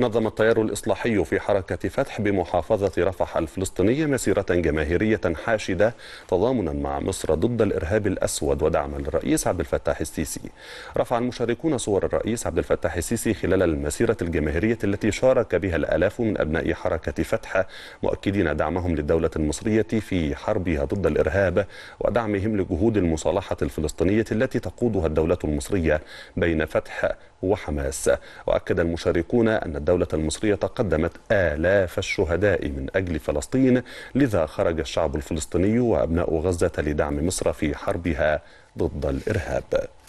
نظم التيار الإصلاحي في حركة فتح بمحافظة رفح الفلسطينية مسيرة جماهيرية حاشدة تضامنا مع مصر ضد الإرهاب الأسود ودعما للرئيس عبد الفتاح السيسي رفع المشاركون صور الرئيس عبد الفتاح السيسي خلال المسيرة الجماهيرية التي شارك بها الآلاف من أبناء حركة فتح مؤكدين دعمهم للدولة المصرية في حربها ضد الإرهاب ودعمهم لجهود المصالحة الفلسطينية التي تقودها الدولة المصرية بين فتح وحماس وأكد المشاركون أن الدولة المصرية قدمت آلاف الشهداء من أجل فلسطين لذا خرج الشعب الفلسطيني وأبناء غزة لدعم مصر في حربها ضد الإرهاب